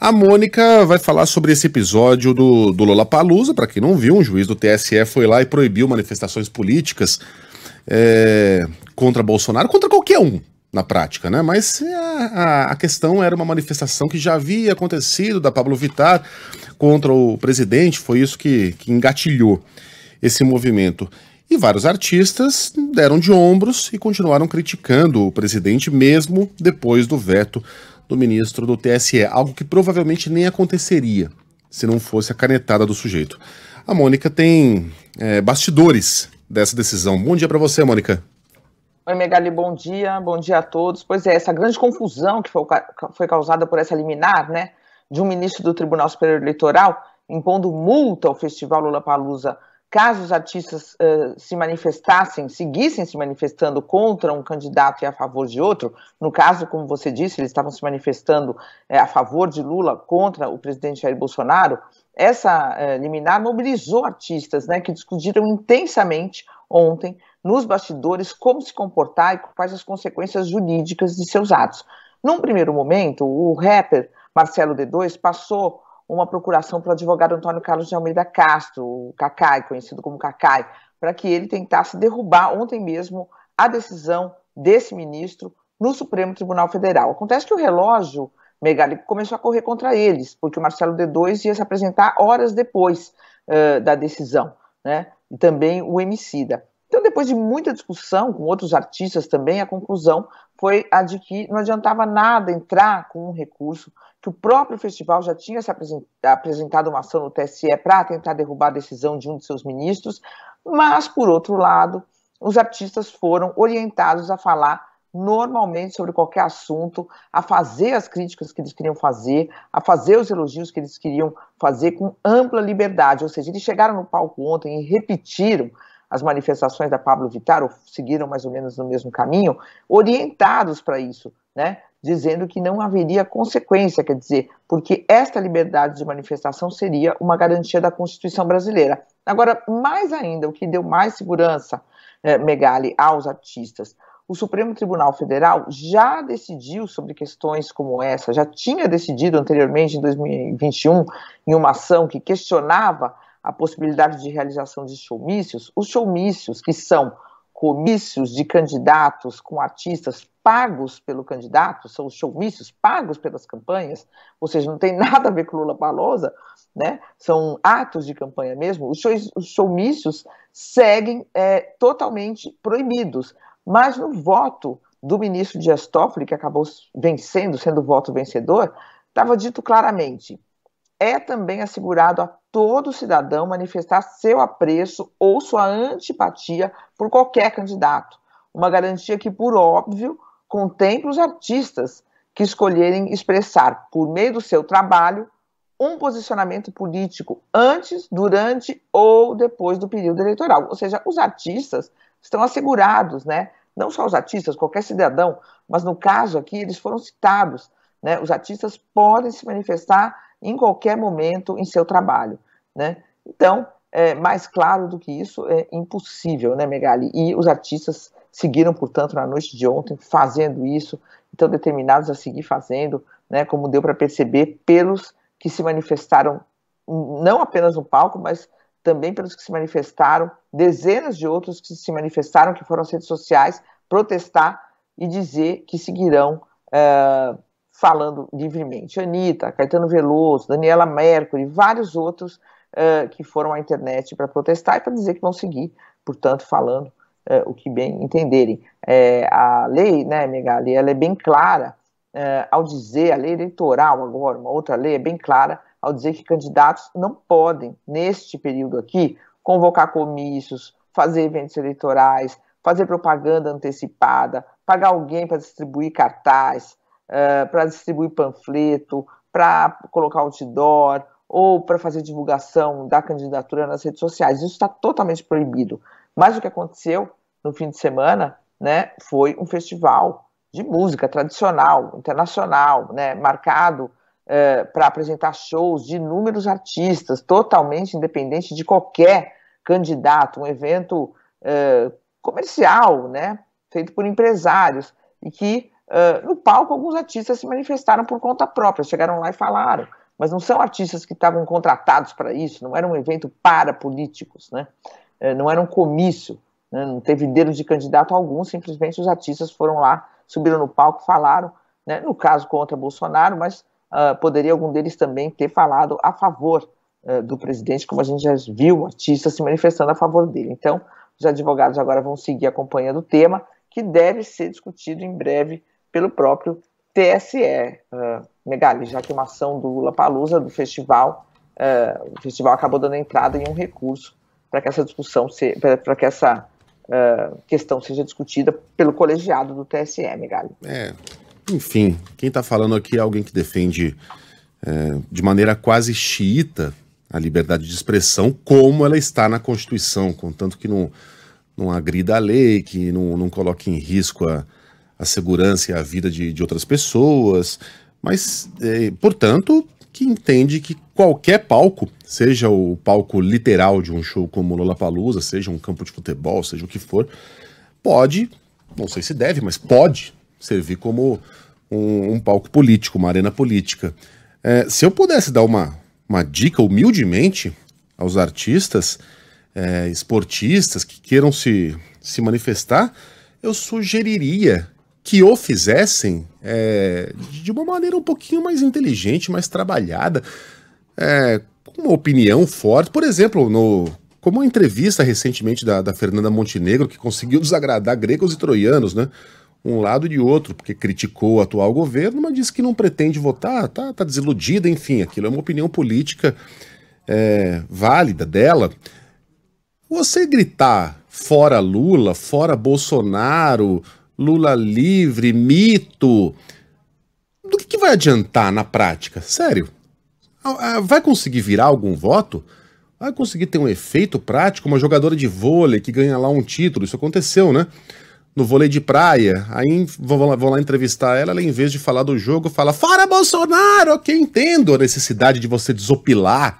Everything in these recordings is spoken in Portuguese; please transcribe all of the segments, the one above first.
A Mônica vai falar sobre esse episódio do, do Palusa. para quem não viu, um juiz do TSE foi lá e proibiu manifestações políticas é, contra Bolsonaro, contra qualquer um na prática, né? Mas a, a, questão era uma manifestação que já havia acontecido da Pablo Vittar contra o presidente, foi isso que, que engatilhou esse movimento. E vários artistas deram de ombros e continuaram criticando o presidente, mesmo depois do veto do ministro do TSE, algo que provavelmente nem aconteceria se não fosse a canetada do sujeito. A Mônica tem é, bastidores dessa decisão. Bom dia para você, Mônica. Oi, Megali, bom dia, bom dia a todos. Pois é, essa grande confusão que foi, foi causada por essa liminar, né, de um ministro do Tribunal Superior Eleitoral impondo multa ao Festival Lula Palusa caso os artistas uh, se manifestassem, seguissem se manifestando contra um candidato e a favor de outro, no caso, como você disse, eles estavam se manifestando uh, a favor de Lula contra o presidente Jair Bolsonaro, essa uh, liminar mobilizou artistas né, que discutiram intensamente ontem nos bastidores como se comportar e quais as consequências jurídicas de seus atos. Num primeiro momento, o rapper Marcelo D2 passou uma procuração para o advogado Antônio Carlos de Almeida Castro, o Cacai, conhecido como Cacai, para que ele tentasse derrubar ontem mesmo a decisão desse ministro no Supremo Tribunal Federal. Acontece que o relógio Megali começou a correr contra eles, porque o Marcelo D2 ia se apresentar horas depois uh, da decisão, né? E também o Emicida. Então, depois de muita discussão com outros artistas também, a conclusão foi a de que não adiantava nada entrar com um recurso, que o próprio festival já tinha se apresentado uma ação no TSE para tentar derrubar a decisão de um de seus ministros, mas, por outro lado, os artistas foram orientados a falar normalmente sobre qualquer assunto, a fazer as críticas que eles queriam fazer, a fazer os elogios que eles queriam fazer com ampla liberdade. Ou seja, eles chegaram no palco ontem e repetiram as manifestações da Pablo Vittar seguiram mais ou menos no mesmo caminho, orientados para isso, né? dizendo que não haveria consequência, quer dizer, porque esta liberdade de manifestação seria uma garantia da Constituição brasileira. Agora, mais ainda, o que deu mais segurança, eh, Megali, aos artistas, o Supremo Tribunal Federal já decidiu sobre questões como essa, já tinha decidido anteriormente, em 2021, em uma ação que questionava a possibilidade de realização de showmícios, os showmícios, que são comícios de candidatos com artistas pagos pelo candidato, são os showmícios pagos pelas campanhas, ou seja, não tem nada a ver com Lula Palosa, né? são atos de campanha mesmo. Os, shows, os showmícios seguem é, totalmente proibidos, mas no voto do ministro Dias Toffoli, que acabou vencendo, sendo voto vencedor, estava dito claramente é também assegurado a todo cidadão manifestar seu apreço ou sua antipatia por qualquer candidato, uma garantia que, por óbvio, contempla os artistas que escolherem expressar, por meio do seu trabalho, um posicionamento político antes, durante ou depois do período eleitoral. Ou seja, os artistas estão assegurados, né? Não só os artistas, qualquer cidadão, mas no caso aqui eles foram citados, né? Os artistas podem se manifestar em qualquer momento em seu trabalho. Né? Então, é, mais claro do que isso é impossível, né, Megali? E os artistas seguiram, portanto, na noite de ontem fazendo isso, estão determinados a seguir fazendo, né, como deu para perceber, pelos que se manifestaram não apenas no palco, mas também pelos que se manifestaram, dezenas de outros que se manifestaram, que foram às redes sociais protestar e dizer que seguirão uh, falando livremente. Anitta, Caetano Veloso, Daniela Mercury, vários outros uh, que foram à internet para protestar e para dizer que vão seguir, portanto, falando uh, o que bem entenderem. É, a lei, né, Megali, ela é bem clara uh, ao dizer, a lei eleitoral agora, uma outra lei, é bem clara ao dizer que candidatos não podem, neste período aqui, convocar comícios, fazer eventos eleitorais, fazer propaganda antecipada, pagar alguém para distribuir cartaz, eh, para distribuir panfleto, para colocar outdoor ou para fazer divulgação da candidatura nas redes sociais. Isso está totalmente proibido. Mas o que aconteceu no fim de semana né, foi um festival de música tradicional, internacional, né, marcado eh, para apresentar shows de inúmeros artistas, totalmente independente de qualquer candidato, um evento eh, comercial, né, feito por empresários, e que ah, no palco, alguns artistas se manifestaram por conta própria, chegaram lá e falaram, mas não são artistas que estavam contratados para isso, não era um evento para políticos, né? Uh, não era um comício, né? não teve dedo de candidato algum, simplesmente os artistas foram lá, subiram no palco, falaram, né? no caso contra Bolsonaro, mas uh, poderia algum deles também ter falado a favor do presidente, como a gente já viu, artistas se manifestando a favor dele. Então, os advogados agora vão seguir acompanhando o tema, que deve ser discutido em breve pelo próprio TSE. Uh, eh, Megali, já que uma ação do Lula Palusa, do festival, uh, o festival acabou dando entrada em um recurso para que essa discussão, para que essa uh, questão seja discutida pelo colegiado do TSE, Megali. É, enfim, quem está falando aqui é alguém que defende é, de maneira quase xiita a liberdade de expressão, como ela está na Constituição, contanto que não, não agrida a lei, que não, não coloque em risco a a segurança e a vida de, de outras pessoas, mas, é, portanto, que entende que qualquer palco, seja o palco literal de um show como Lollapalooza, seja um campo de futebol, seja o que for, pode, não sei se deve, mas pode servir como um, um palco político, uma arena política. É, se eu pudesse dar uma, uma dica humildemente aos artistas, é, esportistas que queiram se, se manifestar, eu sugeriria que o fizessem é, de uma maneira um pouquinho mais inteligente, mais trabalhada, é, com uma opinião forte. Por exemplo, no, como a entrevista recentemente da, da Fernanda Montenegro, que conseguiu desagradar gregos e troianos, né? um lado e de outro, porque criticou o atual governo, mas disse que não pretende votar, tá, tá desiludida, enfim, aquilo é uma opinião política é, válida dela. Você gritar fora Lula, fora Bolsonaro, Lula livre, mito. Do que, que vai adiantar na prática? Sério? Ah, ah, vai conseguir virar algum voto? Vai conseguir ter um efeito prático? Uma jogadora de vôlei que ganha lá um título, isso aconteceu, né? no vôlei de praia. Aí vão lá, lá entrevistar ela, ela, em vez de falar do jogo, fala: Fora Bolsonaro! Ok, entendo a necessidade de você desopilar,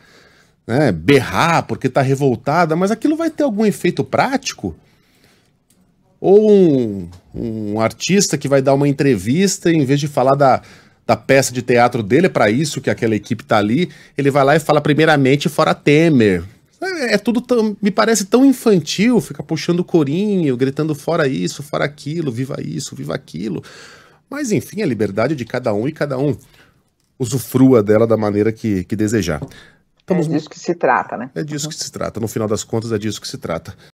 né, berrar porque tá revoltada, mas aquilo vai ter algum efeito prático? ou um, um artista que vai dar uma entrevista e em vez de falar da, da peça de teatro dele, é para isso que aquela equipe tá ali, ele vai lá e fala primeiramente fora Temer. É, é, tudo tão, me parece tão infantil, fica puxando corinho, gritando fora isso, fora aquilo, viva isso, viva aquilo. Mas enfim, a liberdade de cada um e cada um usufrua dela da maneira que, que desejar. É Estamos... É disso que se trata, né? É disso que se trata. No final das contas, é disso que se trata.